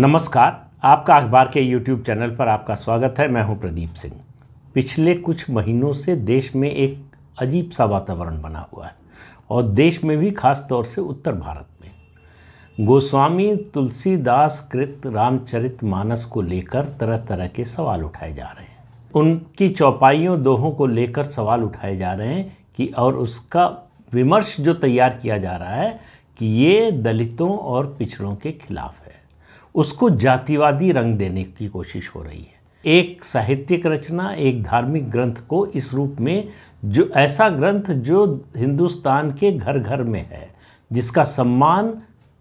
नमस्कार आपका अखबार के यूट्यूब चैनल पर आपका स्वागत है मैं हूं प्रदीप सिंह पिछले कुछ महीनों से देश में एक अजीब सा वातावरण बना हुआ है और देश में भी खास तौर से उत्तर भारत में गोस्वामी तुलसीदास कृत रामचरित मानस को लेकर तरह तरह के सवाल उठाए जा रहे हैं उनकी चौपाइयों दोहों को लेकर सवाल उठाए जा रहे हैं कि और उसका विमर्श जो तैयार किया जा रहा है कि ये दलितों और पिछड़ों के खिलाफ है उसको जातिवादी रंग देने की कोशिश हो रही है एक साहित्यिक रचना एक धार्मिक ग्रंथ को इस रूप में जो ऐसा ग्रंथ जो हिंदुस्तान के घर घर में है जिसका सम्मान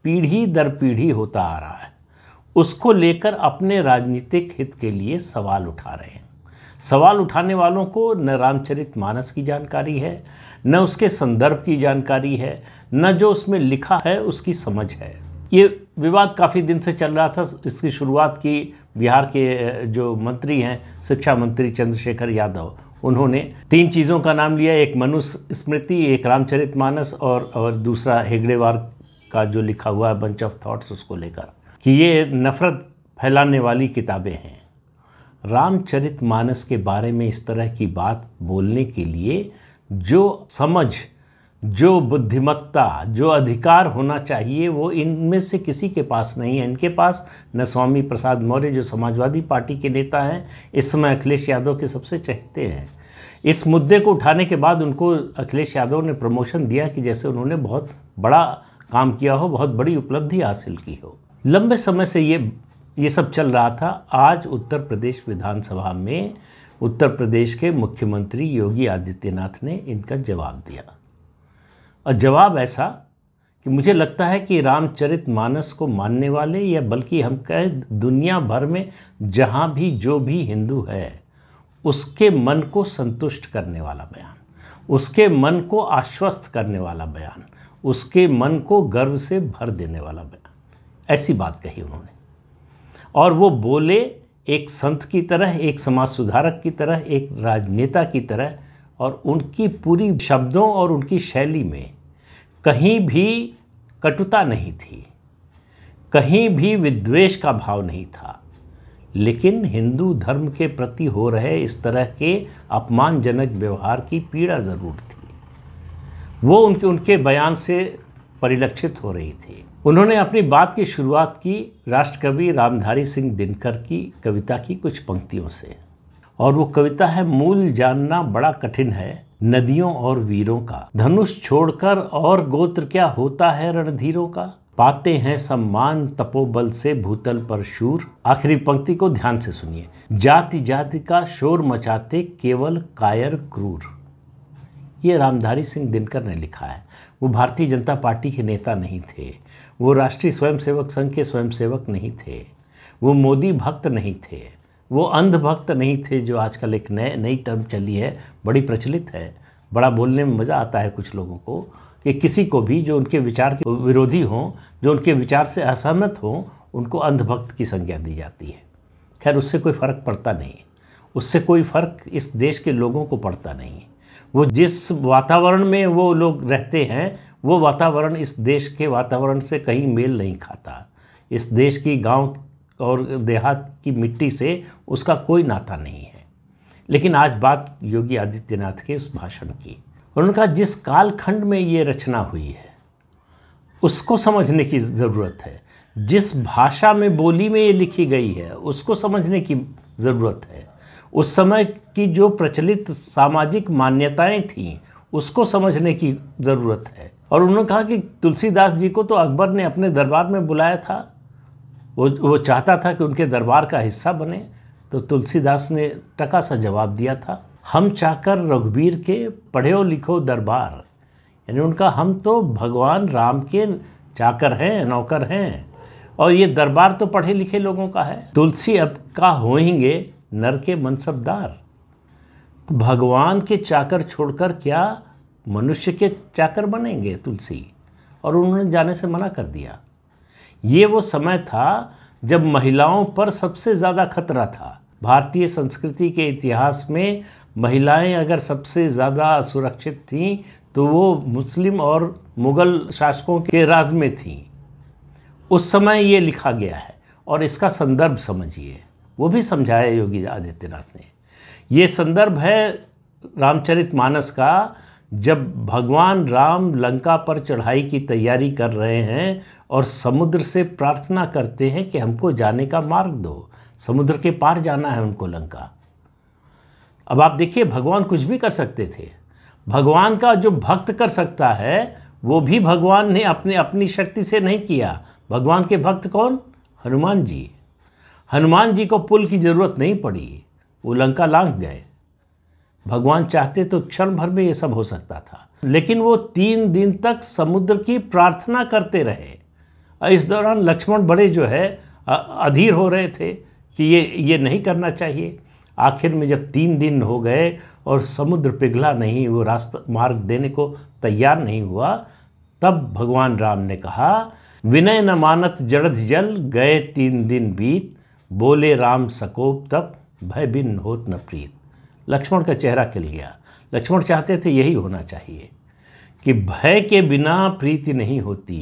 पीढ़ी दर पीढ़ी होता आ रहा है उसको लेकर अपने राजनीतिक हित के लिए सवाल उठा रहे हैं सवाल उठाने वालों को न रामचरित मानस की जानकारी है न उसके संदर्भ की जानकारी है न जो उसमें लिखा है उसकी समझ है ये विवाद काफ़ी दिन से चल रहा था इसकी शुरुआत की बिहार के जो मंत्री हैं शिक्षा मंत्री चंद्रशेखर यादव उन्होंने तीन चीज़ों का नाम लिया एक मनुष्य स्मृति एक रामचरित मानस और, और दूसरा हेगड़ेवार का जो लिखा हुआ है बंच ऑफ थॉट्स उसको लेकर कि ये नफ़रत फैलाने वाली किताबें हैं रामचरित मानस के बारे में इस तरह की बात बोलने के लिए जो समझ जो बुद्धिमत्ता जो अधिकार होना चाहिए वो इनमें से किसी के पास नहीं है इनके पास न स्वामी प्रसाद मौर्य जो समाजवादी पार्टी के नेता हैं इस समय अखिलेश यादव के सबसे चहते हैं इस मुद्दे को उठाने के बाद उनको अखिलेश यादव ने प्रमोशन दिया कि जैसे उन्होंने बहुत बड़ा काम किया हो बहुत बड़ी उपलब्धि हासिल की हो लंबे समय से ये ये सब चल रहा था आज उत्तर प्रदेश विधानसभा में उत्तर प्रदेश के मुख्यमंत्री योगी आदित्यनाथ ने इनका जवाब दिया और जवाब ऐसा कि मुझे लगता है कि रामचरित मानस को मानने वाले या बल्कि हम कहें दुनिया भर में जहाँ भी जो भी हिंदू है उसके मन को संतुष्ट करने वाला बयान उसके मन को आश्वस्त करने वाला बयान उसके मन को गर्व से भर देने वाला बयान ऐसी बात कही उन्होंने और वो बोले एक संत की तरह एक समाज सुधारक की तरह एक राजनेता की तरह और उनकी पूरी शब्दों और उनकी शैली में कहीं भी कटुता नहीं थी कहीं भी विद्वेष का भाव नहीं था लेकिन हिंदू धर्म के प्रति हो रहे इस तरह के अपमानजनक व्यवहार की पीड़ा ज़रूर थी वो उनके उनके बयान से परिलक्षित हो रही थी उन्होंने अपनी बात की शुरुआत की राष्ट्रकवि रामधारी सिंह दिनकर की कविता की कुछ पंक्तियों से और वो कविता है मूल जानना बड़ा कठिन है नदियों और वीरों का धनुष छोड़कर और गोत्र क्या होता है रणधीरों का पाते हैं सम्मान तपोबल से भूतल पर शूर आखिरी पंक्ति को ध्यान से सुनिए जाति जाति का शोर मचाते केवल कायर क्रूर ये रामधारी सिंह दिनकर ने लिखा है वो भारतीय जनता पार्टी के नेता नहीं थे वो राष्ट्रीय स्वयंसेवक संघ के स्वयंसेवक नहीं थे वो मोदी भक्त नहीं थे वो अंधभक्त नहीं थे जो आजकल एक नए नई टर्म चली है बड़ी प्रचलित है बड़ा बोलने में मज़ा आता है कुछ लोगों को कि किसी को भी जो उनके विचार के विरोधी हों जो उनके विचार से असहमत हों उनको अंधभक्त की संज्ञा दी जाती है खैर उससे कोई फ़र्क पड़ता नहीं उससे कोई फ़र्क इस देश के लोगों को पड़ता नहीं वो जिस वातावरण में वो लोग रहते हैं वो वातावरण इस देश के वातावरण से कहीं मेल नहीं खाता इस देश की गांव और देहात की मिट्टी से उसका कोई नाता नहीं है लेकिन आज बात योगी आदित्यनाथ के उस भाषण की उन्होंने कहा जिस कालखंड में ये रचना हुई है उसको समझने की ज़रूरत है जिस भाषा में बोली में ये लिखी गई है उसको समझने की ज़रूरत है उस समय की जो प्रचलित सामाजिक मान्यताएं थीं उसको समझने की ज़रूरत है और उन्होंने कहा कि तुलसीदास जी को तो अकबर ने अपने दरबार में बुलाया था वो वो चाहता था कि उनके दरबार का हिस्सा बने तो तुलसीदास ने टका सा जवाब दिया था हम चाहकर रघुबीर के पढ़ो लिखो दरबार यानी उनका हम तो भगवान राम के चाकर हैं नौकर हैं और ये दरबार तो पढ़े लिखे लोगों का है तुलसी अब का होएंगे नर के मनसबदार तो भगवान के चाकर छोड़कर क्या मनुष्य के चाकर बनेंगे तुलसी और उन्होंने जाने से मना कर दिया ये वो समय था जब महिलाओं पर सबसे ज़्यादा खतरा था भारतीय संस्कृति के इतिहास में महिलाएं अगर सबसे ज़्यादा असुरक्षित थीं तो वो मुस्लिम और मुग़ल शासकों के राज में थीं उस समय ये लिखा गया है और इसका संदर्भ समझिए वो भी समझाया योगी आदित्यनाथ ने ये संदर्भ है रामचरित मानस का जब भगवान राम लंका पर चढ़ाई की तैयारी कर रहे हैं और समुद्र से प्रार्थना करते हैं कि हमको जाने का मार्ग दो समुद्र के पार जाना है उनको लंका अब आप देखिए भगवान कुछ भी कर सकते थे भगवान का जो भक्त कर सकता है वो भी भगवान ने अपने अपनी शक्ति से नहीं किया भगवान के भक्त कौन हनुमान जी हनुमान जी को पुल की ज़रूरत नहीं पड़ी वो लंका लांग गए भगवान चाहते तो क्षण भर में ये सब हो सकता था लेकिन वो तीन दिन तक समुद्र की प्रार्थना करते रहे इस दौरान लक्ष्मण बड़े जो है अधीर हो रहे थे कि ये ये नहीं करना चाहिए आखिर में जब तीन दिन हो गए और समुद्र पिघला नहीं वो रास्ता मार्ग देने को तैयार नहीं हुआ तब भगवान राम ने कहा विनय न मानत जड़ध जल गए तीन दिन बीत बोले राम सकोप तप भय बिन होत न प्रीत लक्ष्मण का चेहरा खिल गया लक्ष्मण चाहते थे यही होना चाहिए कि भय के बिना प्रीति नहीं होती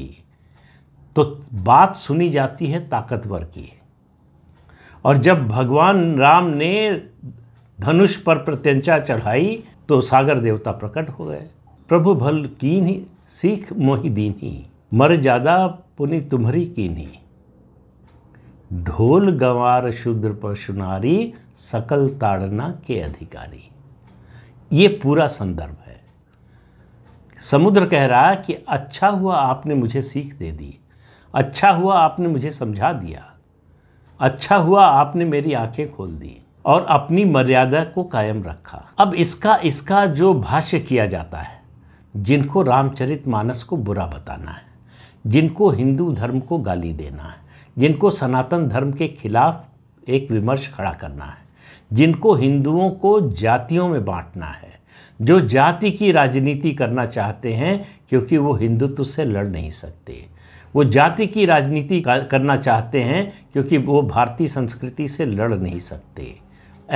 तो बात सुनी जाती है ताकतवर की और जब भगवान राम ने धनुष पर प्रत्यंचा चढ़ाई तो सागर देवता प्रकट हो गए प्रभु भल की नहीं सीख मोही दीनी मर ज्यादा पुनि तुम्हरी नहीं ढोल गंवार शुद्र पर सुनारी सकल ताड़ना के अधिकारी ये पूरा संदर्भ है समुद्र कह रहा है कि अच्छा हुआ आपने मुझे सीख दे दी अच्छा हुआ आपने मुझे समझा दिया अच्छा हुआ आपने मेरी आंखें खोल दी और अपनी मर्यादा को कायम रखा अब इसका इसका जो भाष्य किया जाता है जिनको रामचरित मानस को बुरा बताना है जिनको हिंदू धर्म को गाली देना है जिनको सनातन धर्म के खिलाफ एक विमर्श खड़ा करना है जिनको हिंदुओं को जातियों में बांटना है जो जाति की राजनीति करना चाहते हैं क्योंकि वो हिंदुत्व से लड़ नहीं सकते वो जाति की राजनीति करना चाहते हैं क्योंकि वो भारतीय संस्कृति से लड़ नहीं सकते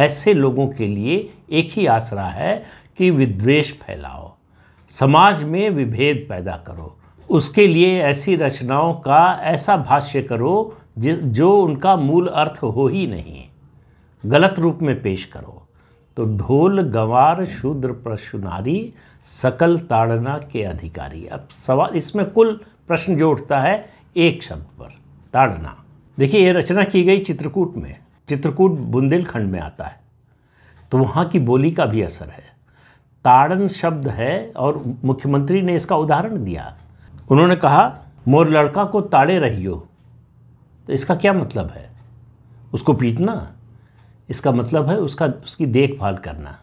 ऐसे लोगों के लिए एक ही आसरा है कि विद्वेष फैलाओ समाज में विभेद पैदा करो उसके लिए ऐसी रचनाओं का ऐसा भाष्य करो जो उनका मूल अर्थ हो ही नहीं गलत रूप में पेश करो तो ढोल गंवार शूद्र प्रशुनारी सकल ताड़ना के अधिकारी अब सवाल इसमें कुल प्रश्न जो उठता है एक शब्द पर ताड़ना देखिए यह रचना की गई चित्रकूट में चित्रकूट बुंदेलखंड में आता है तो वहाँ की बोली का भी असर है ताड़न शब्द है और मुख्यमंत्री ने इसका उदाहरण दिया उन्होंने कहा मोर लड़का को ताड़े रहियो तो इसका क्या मतलब है उसको पीटना इसका मतलब है उसका उसकी देखभाल करना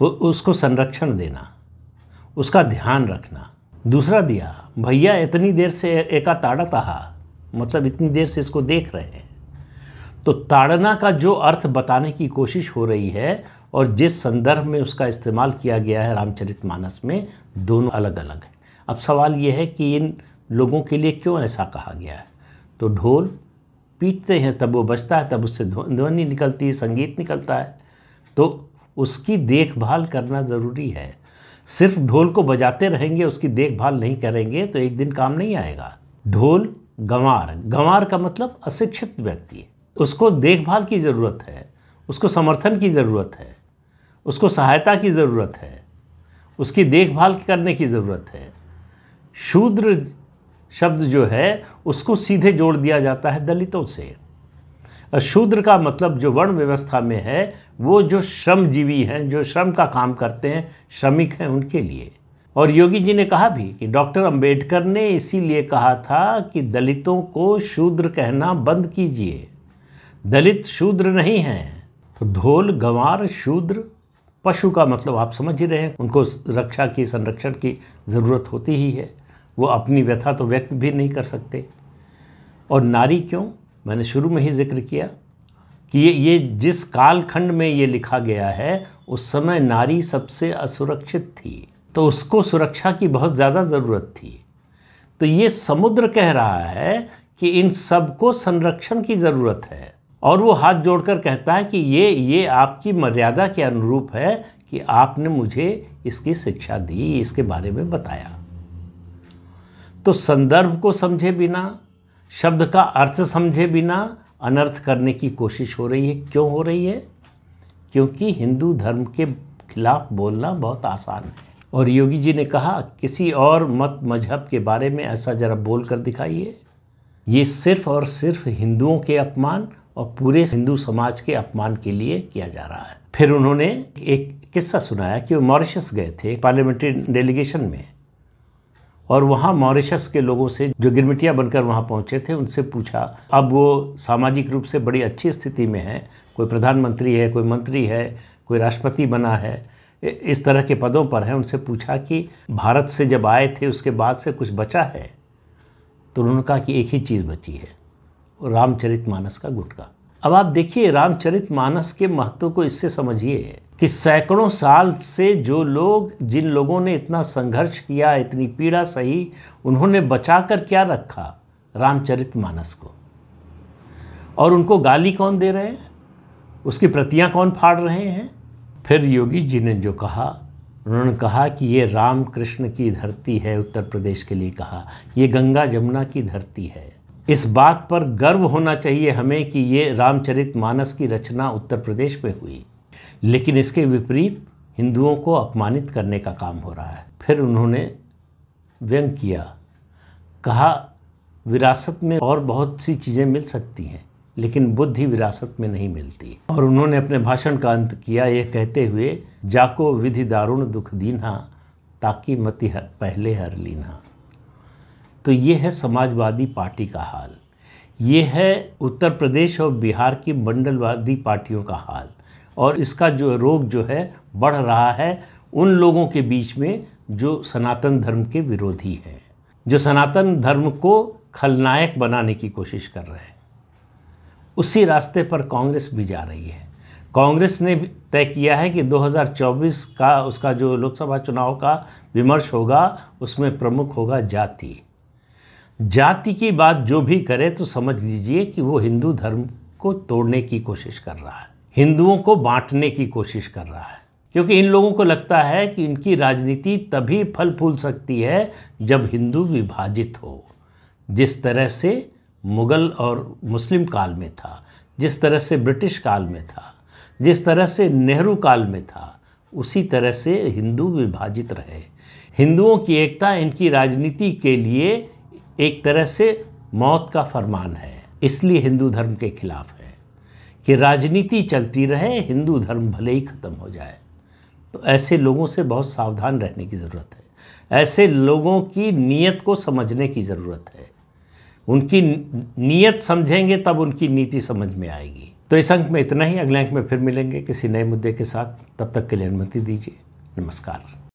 वो उसको संरक्षण देना उसका ध्यान रखना दूसरा दिया भैया इतनी देर से एका ताड़ा था मतलब इतनी देर से इसको देख रहे हैं तो ताड़ना का जो अर्थ बताने की कोशिश हो रही है और जिस संदर्भ में उसका इस्तेमाल किया गया है रामचरित मानस में दोनों अलग अलग है अब सवाल यह है कि इन लोगों के लिए क्यों ऐसा कहा गया है तो ढोल पीटते हैं तब वो बजता है तब उससे ध्वनि निकलती है संगीत निकलता है तो उसकी देखभाल करना ज़रूरी है सिर्फ ढोल को बजाते रहेंगे उसकी देखभाल नहीं करेंगे तो एक दिन काम नहीं आएगा ढोल गंवार गंवार का मतलब अशिक्षित व्यक्ति उसको देखभाल की ज़रूरत है उसको समर्थन की ज़रूरत है उसको सहायता की ज़रूरत है उसकी देखभाल करने की ज़रूरत है शूद्र शब्द जो है उसको सीधे जोड़ दिया जाता है दलितों से शूद्र का मतलब जो वर्ण व्यवस्था में है वो जो श्रमजीवी हैं जो श्रम का काम करते हैं श्रमिक हैं उनके लिए और योगी जी ने कहा भी कि डॉक्टर अंबेडकर ने इसीलिए कहा था कि दलितों को शूद्र कहना बंद कीजिए दलित शूद्र नहीं हैं तो ढोल गंवार शूद्र पशु का मतलब आप समझ ही रहे हैं उनको रक्षा की संरक्षण की ज़रूरत होती ही है वो अपनी व्यथा तो व्यक्त भी नहीं कर सकते और नारी क्यों मैंने शुरू में ही जिक्र किया कि ये ये जिस कालखंड में ये लिखा गया है उस समय नारी सबसे असुरक्षित थी तो उसको सुरक्षा की बहुत ज़्यादा ज़रूरत थी तो ये समुद्र कह रहा है कि इन सबको संरक्षण की ज़रूरत है और वो हाथ जोड़कर कहता है कि ये ये आपकी मर्यादा के अनुरूप है कि आपने मुझे इसकी शिक्षा दी इसके बारे में बताया तो संदर्भ को समझे बिना शब्द का अर्थ समझे बिना अनर्थ करने की कोशिश हो रही है क्यों हो रही है क्योंकि हिंदू धर्म के खिलाफ बोलना बहुत आसान है और योगी जी ने कहा किसी और मत मजहब के बारे में ऐसा ज़रा बोल कर दिखाइए ये सिर्फ और सिर्फ हिंदुओं के अपमान और पूरे हिंदू समाज के अपमान के लिए किया जा रहा है फिर उन्होंने एक किस्सा सुनाया कि वो मॉरिशस गए थे पार्लियामेंट्री डेलीगेशन में और वहाँ मॉरिशस के लोगों से जो गिरमिटिया बनकर वहाँ पहुँचे थे उनसे पूछा अब वो सामाजिक रूप से बड़ी अच्छी स्थिति में है कोई प्रधानमंत्री है कोई मंत्री है कोई राष्ट्रपति बना है इस तरह के पदों पर है उनसे पूछा कि भारत से जब आए थे उसके बाद से कुछ बचा है तो उन्होंने कहा कि एक ही चीज़ बची है रामचरित मानस का गुटका अब आप देखिए रामचरित मानस के महत्व को इससे समझिए कि सैकड़ों साल से जो लोग जिन लोगों ने इतना संघर्ष किया इतनी पीड़ा सही उन्होंने बचा कर क्या रखा रामचरित मानस को और उनको गाली कौन दे रहे हैं उसकी प्रतियां कौन फाड़ रहे हैं फिर योगी जी ने जो कहा उन्होंने कहा कि ये राम कृष्ण की धरती है उत्तर प्रदेश के लिए कहा ये गंगा जमुना की धरती है इस बात पर गर्व होना चाहिए हमें कि ये रामचरित मानस की रचना उत्तर प्रदेश में हुई लेकिन इसके विपरीत हिंदुओं को अपमानित करने का काम हो रहा है फिर उन्होंने व्यंग किया कहा विरासत में और बहुत सी चीज़ें मिल सकती हैं लेकिन बुद्धि विरासत में नहीं मिलती और उन्होंने अपने भाषण का अंत किया ये कहते हुए जाको विधि दारुण दुख दीना ताकि मति पहले हर लीना तो ये है समाजवादी पार्टी का हाल ये है उत्तर प्रदेश और बिहार की मंडलवादी पार्टियों का हाल और इसका जो रोग जो है बढ़ रहा है उन लोगों के बीच में जो सनातन धर्म के विरोधी हैं जो सनातन धर्म को खलनायक बनाने की कोशिश कर रहे हैं उसी रास्ते पर कांग्रेस भी जा रही है कांग्रेस ने तय किया है कि 2024 का उसका जो लोकसभा चुनाव का विमर्श होगा उसमें प्रमुख होगा जाति जाति की बात जो भी करे तो समझ लीजिए कि वो हिंदू धर्म को तोड़ने की कोशिश कर रहा है हिंदुओं को बांटने की कोशिश कर रहा है क्योंकि इन लोगों को लगता है कि इनकी राजनीति तभी फल फूल सकती है जब हिंदू विभाजित हो जिस तरह से मुग़ल और मुस्लिम काल में था जिस तरह से ब्रिटिश काल में था जिस तरह से नेहरू काल में था उसी तरह से हिंदू विभाजित रहे हिंदुओं की एकता इनकी राजनीति के लिए एक तरह से मौत का फरमान है इसलिए हिंदू धर्म के खिलाफ है कि राजनीति चलती रहे हिंदू धर्म भले ही ख़त्म हो जाए तो ऐसे लोगों से बहुत सावधान रहने की ज़रूरत है ऐसे लोगों की नीयत को समझने की ज़रूरत है उनकी नीयत समझेंगे तब उनकी नीति समझ में आएगी तो इस अंक में इतना ही अगले अंक में फिर मिलेंगे किसी नए मुद्दे के साथ तब तक के लिए अनुमति दीजिए नमस्कार